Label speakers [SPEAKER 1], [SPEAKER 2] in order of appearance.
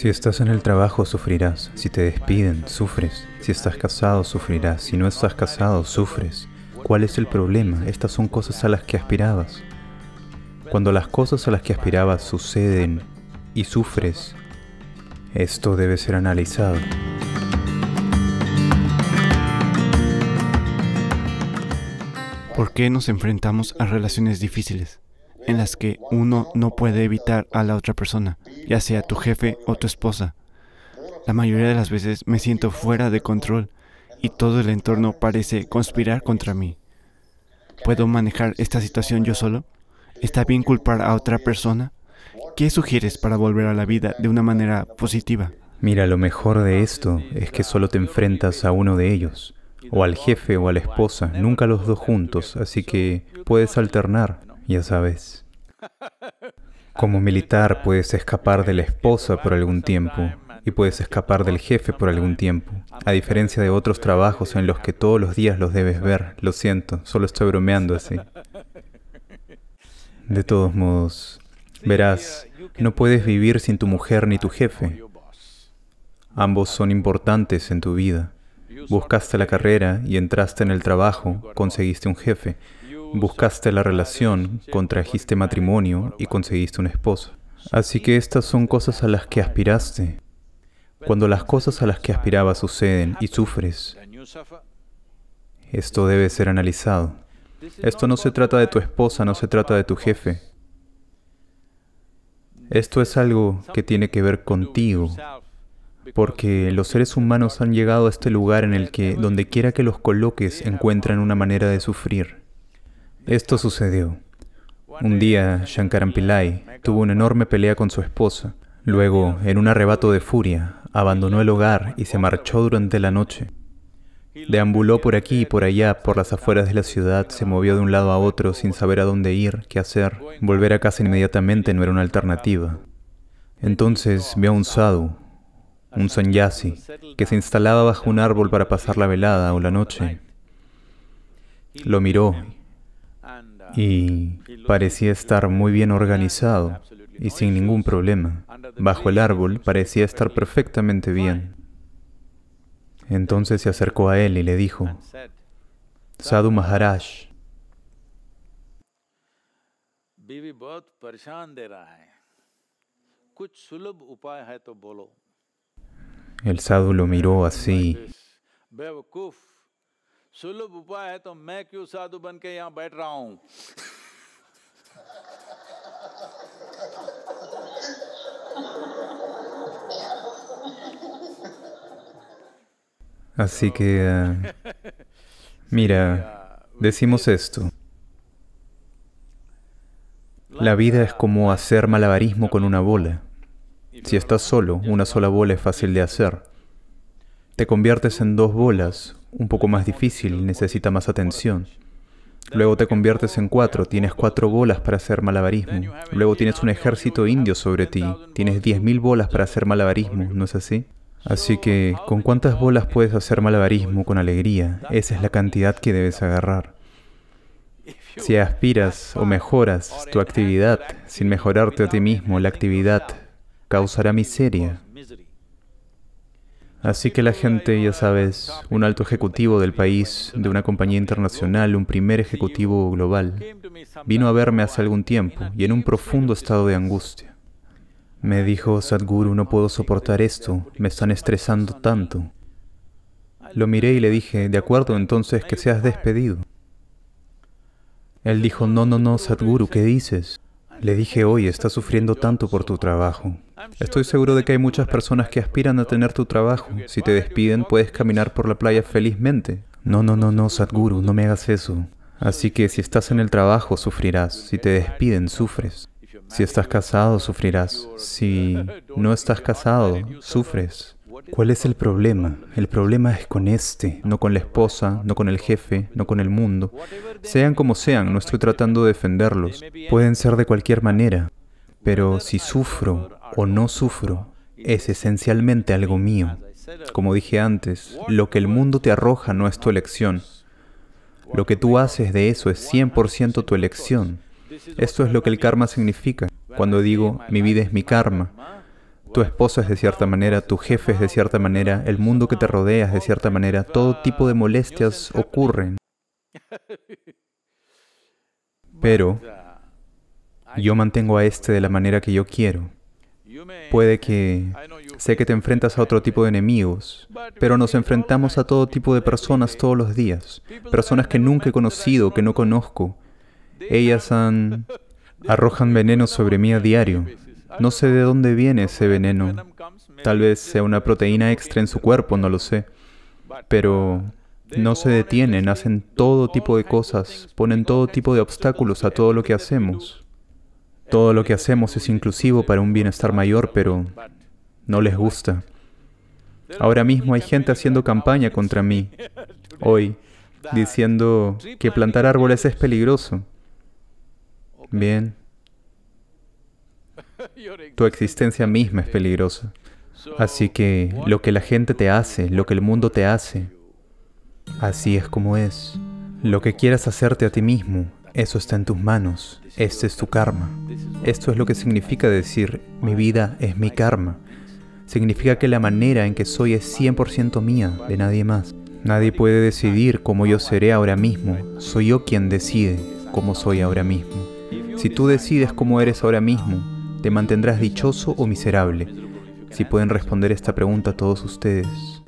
[SPEAKER 1] Si estás en el trabajo, sufrirás. Si te despiden, sufres. Si estás casado, sufrirás. Si no estás casado, sufres. ¿Cuál es el problema? Estas son cosas a las que aspirabas. Cuando las cosas a las que aspirabas suceden y sufres, esto debe ser analizado. ¿Por qué nos enfrentamos a relaciones difíciles? en las que uno no puede evitar a la otra persona, ya sea tu jefe o tu esposa. La mayoría de las veces me siento fuera de control y todo el entorno parece conspirar contra mí. ¿Puedo manejar esta situación yo solo? ¿Está bien culpar a otra persona? ¿Qué sugieres para volver a la vida de una manera positiva? Mira, lo mejor de esto es que solo te enfrentas a uno de ellos, o al jefe o a la esposa, nunca los dos juntos, así que puedes alternar, ya sabes. Como militar puedes escapar de la esposa por algún tiempo y puedes escapar del jefe por algún tiempo, a diferencia de otros trabajos en los que todos los días los debes ver. Lo siento, solo estoy bromeando así. De todos modos, verás, no puedes vivir sin tu mujer ni tu jefe. Ambos son importantes en tu vida. Buscaste la carrera y entraste en el trabajo, conseguiste un jefe, Buscaste la relación, contrajiste matrimonio y conseguiste una esposa. Así que estas son cosas a las que aspiraste. Cuando las cosas a las que aspirabas suceden y sufres, esto debe ser analizado. Esto no se trata de tu esposa, no se trata de tu jefe. Esto es algo que tiene que ver contigo, porque los seres humanos han llegado a este lugar en el que, donde quiera que los coloques, encuentran una manera de sufrir. Esto sucedió. Un día, Shankaran Pillai tuvo una enorme pelea con su esposa. Luego, en un arrebato de furia, abandonó el hogar y se marchó durante la noche. Deambuló por aquí y por allá, por las afueras de la ciudad, se movió de un lado a otro sin saber a dónde ir, qué hacer. Volver a casa inmediatamente no era una alternativa. Entonces vio a un sadhu, un sanyasi, que se instalaba bajo un árbol para pasar la velada o la noche. Lo miró y parecía estar muy bien organizado y sin ningún problema. Bajo el árbol parecía estar perfectamente bien. Entonces se acercó a él y le dijo, Sadhu Maharaj, el sadhu lo miró así Así que, eh, mira, decimos esto. La vida es como hacer malabarismo con una bola. Si estás solo, una sola bola es fácil de hacer. Te conviertes en dos bolas, un poco más difícil, necesita más atención. Luego te conviertes en cuatro, tienes cuatro bolas para hacer malabarismo. Luego tienes un ejército indio sobre ti, tienes diez mil bolas para hacer malabarismo, ¿no es así? Así que, ¿con cuántas bolas puedes hacer malabarismo con alegría? Esa es la cantidad que debes agarrar. Si aspiras o mejoras tu actividad sin mejorarte a ti mismo, la actividad causará miseria, Así que la gente, ya sabes, un alto ejecutivo del país, de una compañía internacional, un primer ejecutivo global, vino a verme hace algún tiempo y en un profundo estado de angustia. Me dijo, Sadhguru, no puedo soportar esto, me están estresando tanto. Lo miré y le dije, de acuerdo entonces que seas despedido. Él dijo, no, no, no, Sadhguru, ¿qué dices? Le dije hoy, estás sufriendo tanto por tu trabajo. Estoy seguro de que hay muchas personas que aspiran a tener tu trabajo. Si te despiden, puedes caminar por la playa felizmente. No, no, no, no, Sadhguru, no me hagas eso. Así que si estás en el trabajo, sufrirás. Si te despiden, sufres. Si estás casado, sufrirás. Si no estás casado, sufres. ¿Cuál es el problema? El problema es con este, no con la esposa, no con el jefe, no con el mundo. Sean como sean, no estoy tratando de defenderlos. Pueden ser de cualquier manera, pero si sufro o no sufro, es esencialmente algo mío. Como dije antes, lo que el mundo te arroja no es tu elección. Lo que tú haces de eso es 100% tu elección. Esto es lo que el karma significa. Cuando digo, mi vida es mi karma, tu esposa es de cierta manera, tu jefe es de cierta manera, el mundo que te rodea es de cierta manera, todo tipo de molestias ocurren. Pero yo mantengo a este de la manera que yo quiero. Puede que... Sé que te enfrentas a otro tipo de enemigos, pero nos enfrentamos a todo tipo de personas todos los días. Personas que nunca he conocido, que no conozco. Ellas han... arrojan veneno sobre mí a diario. No sé de dónde viene ese veneno. Tal vez sea una proteína extra en su cuerpo, no lo sé. Pero no se detienen, hacen todo tipo de cosas, ponen todo tipo de obstáculos a todo lo que hacemos. Todo lo que hacemos es inclusivo para un bienestar mayor, pero no les gusta. Ahora mismo hay gente haciendo campaña contra mí, hoy, diciendo que plantar árboles es peligroso. Bien, tu existencia misma es peligrosa. Así que lo que la gente te hace, lo que el mundo te hace, así es como es. Lo que quieras hacerte a ti mismo, eso está en tus manos. Este es tu karma. Esto es lo que significa decir, mi vida es mi karma. Significa que la manera en que soy es 100% mía, de nadie más. Nadie puede decidir cómo yo seré ahora mismo. Soy yo quien decide cómo soy ahora mismo. Si tú decides cómo eres ahora mismo, ¿Te mantendrás dichoso o miserable? Si pueden responder esta pregunta todos ustedes.